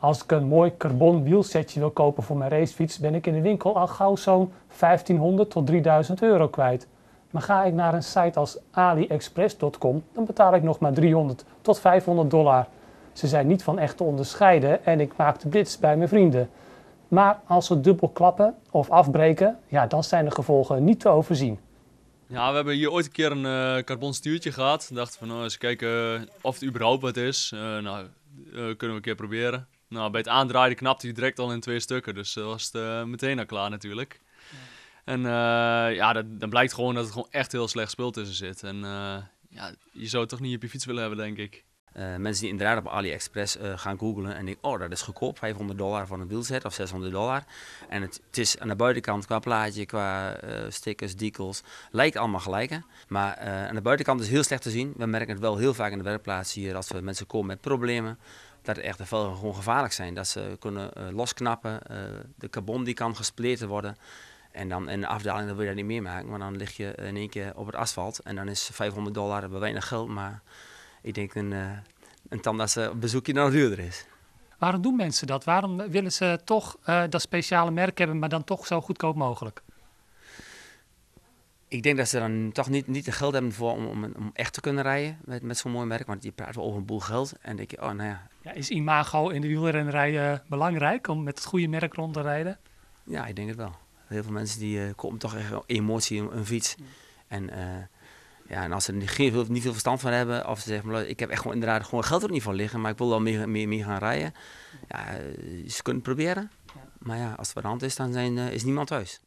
Als ik een mooi carbon wielsetje wil kopen voor mijn racefiets, ben ik in de winkel al gauw zo'n 1500 tot 3000 euro kwijt. Maar ga ik naar een site als aliexpress.com, dan betaal ik nog maar 300 tot 500 dollar. Ze zijn niet van echt te onderscheiden en ik maak de blitz bij mijn vrienden. Maar als ze dubbel klappen of afbreken, ja, dan zijn de gevolgen niet te overzien. Ja, we hebben hier ooit een keer een eh, carbon stuurtje gehad. We dachten van, nou, eens kijken eh, of het überhaupt wat is. Uh, nou, kunnen we een keer proberen. Nou, bij het aandraaien knapte hij direct al in twee stukken. Dus dat eh, was het eh, meteen al klaar natuurlijk. En eh, ja, dat, dan blijkt gewoon dat het gewoon echt heel slecht speel tussen zit. En ja, je zou het toch niet op je fiets willen hebben, denk ik. mensen die inderdaad op AliExpress gaan googlen en denken, oh dat is goedkoop, 500 dollar van een wielset of 600 dollar. En het, het, is aan de buitenkant qua plaatje, qua stickers, decals, lijkt allemaal gelijk. Maar aan de buitenkant is heel slecht te zien. We merken het wel heel vaak in de werkplaats hier als we mensen komen met problemen dat echt de velgen gewoon gevaarlijk zijn. Dat ze kunnen eh, losknappen, eh, de carbon die kan gespleten worden. En dan in de afdaling dat wil je dat niet meer maken, maar dan lig je in één keer op het asfalt. En dan is 500 dollar bij weinig geld, maar ik denk een, uh, een tandarts bezoekje nou duurder is. Waarom doen mensen dat? Waarom willen ze toch dat speciale merk hebben, maar dan toch zo goedkoop mogelijk? ik denk dat ze dan toch niet, niet de geld hebben voor om, om, om echt te kunnen rijden met, met zo'n mooi merk. Want je praat wel over een boel geld. En denk je, oh nou ja. ja is imago in de wielrennerij uh, belangrijk om met het goede merk rond te rijden? Ja, ik denk het wel. Heel veel mensen die uh, eh, komen toch echt emotie in een fiets. En, eh, ja, en als ze er veel niet veel verstand van hebben, of ze zeggen, maar, ik heb echt gewoon, inderdaad gewoon geld er niet van liggen, maar ik wil wel meer meer meer gaan rijden. Ja, eh, ze kunnen het proberen. Ja. Maar ja, als het aan de hand is, dan zijn, is niemand thuis.